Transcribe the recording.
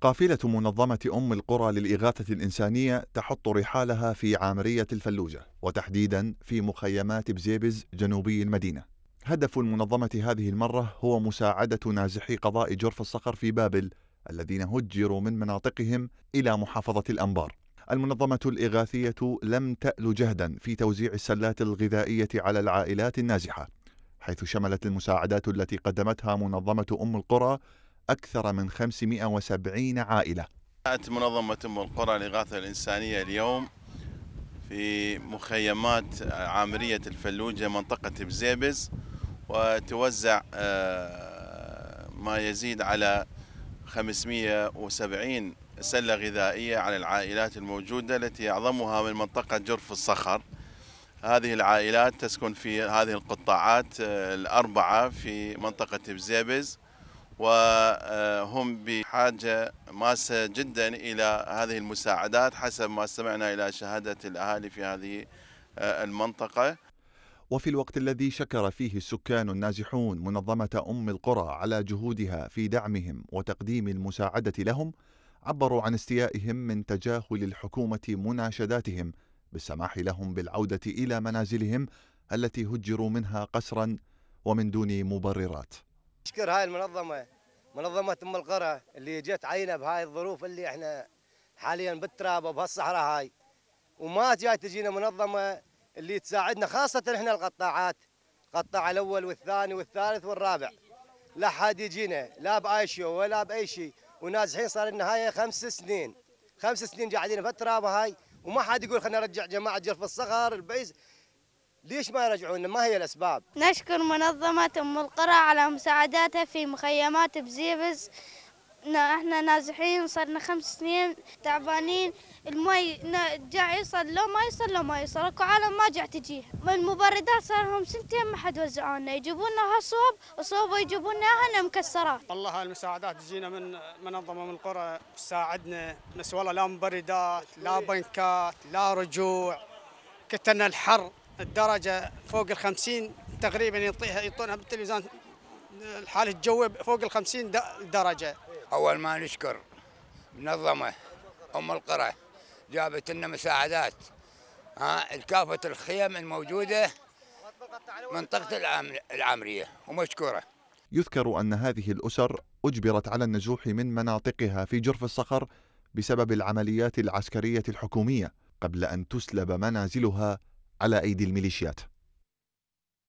قافلة منظمة أم القرى للإغاثة الإنسانية تحط رحالها في عامرية الفلوجة وتحديدا في مخيمات بزيبز جنوبي المدينة هدف المنظمة هذه المرة هو مساعدة نازحي قضاء جرف الصخر في بابل الذين هجروا من مناطقهم إلى محافظة الأنبار المنظمة الإغاثية لم تأل جهدا في توزيع السلات الغذائية على العائلات النازحة حيث شملت المساعدات التي قدمتها منظمة أم القرى أكثر من 570 عائلة جاءت منظمة أم القرى الإغاثة الإنسانية اليوم في مخيمات عامرية الفلوجة منطقة بزيبز وتوزع آه، ما يزيد على 570 سلة غذائية على العائلات الموجودة التي أعظمها من منطقة جرف الصخر هذه العائلات تسكن في هذه القطاعات آه، الأربعة في منطقة بزيبز وهم بحاجة ماسة جدا إلى هذه المساعدات حسب ما استمعنا إلى شهادة الأهالي في هذه آه، المنطقة وفي الوقت الذي شكر فيه السكان النازحون منظمة أم القرى على جهودها في دعمهم وتقديم المساعدة لهم عبروا عن استيائهم من تجاهل الحكومة مناشداتهم بالسماح لهم بالعودة إلى منازلهم التي هجروا منها قسرا ومن دون مبررات نشكر هاي المنظمة منظمة أم القرى اللي جت عينا بهاي الظروف اللي احنا حاليا بالتراب وبهالصحراء هاي وما جاي تجينا منظمة اللي تساعدنا خاصة احنا القطاعات القطاع الأول والثاني والثالث والرابع لا حد يجينا لا شيء ولا بأي شيء ونازحين صار لنا هاي خمس سنين خمس سنين قاعدين في التراب هاي وما حد يقول خلينا نرجع جماعة جرف الصخر البيز ليش ما يرجعون ما هي الأسباب؟ نشكر منظمة أم القرى على مساعداتها في مخيمات بزيبز احنا نازحين صرنا خمس سنين تعبانين المي جاء يصل لو ما يصل لو ما يصل اكو عالم ما جاع تجيه المبردات صار لهم سنتين ما حد وزعوا لنا لنا هالصوب الصوب ويجيبون لنا مكسرات والله المساعدات تجينا من منظمه من القرى تساعدنا بس والله لا مبردات لا إيه. بنكات لا رجوع كتلنا الحر الدرجه فوق ال 50 تقريبا يعطونها بالتلفزيون الحاله الجويه فوق ال 50 درجه. اول ما نشكر منظمه ام القرى جابت لنا مساعدات ها الكافه الخيم الموجوده منطقه العامريه ومشكوره. يذكر ان هذه الاسر اجبرت على النزوح من مناطقها في جرف الصخر بسبب العمليات العسكريه الحكوميه قبل ان تسلب منازلها على أيدي الميليشيات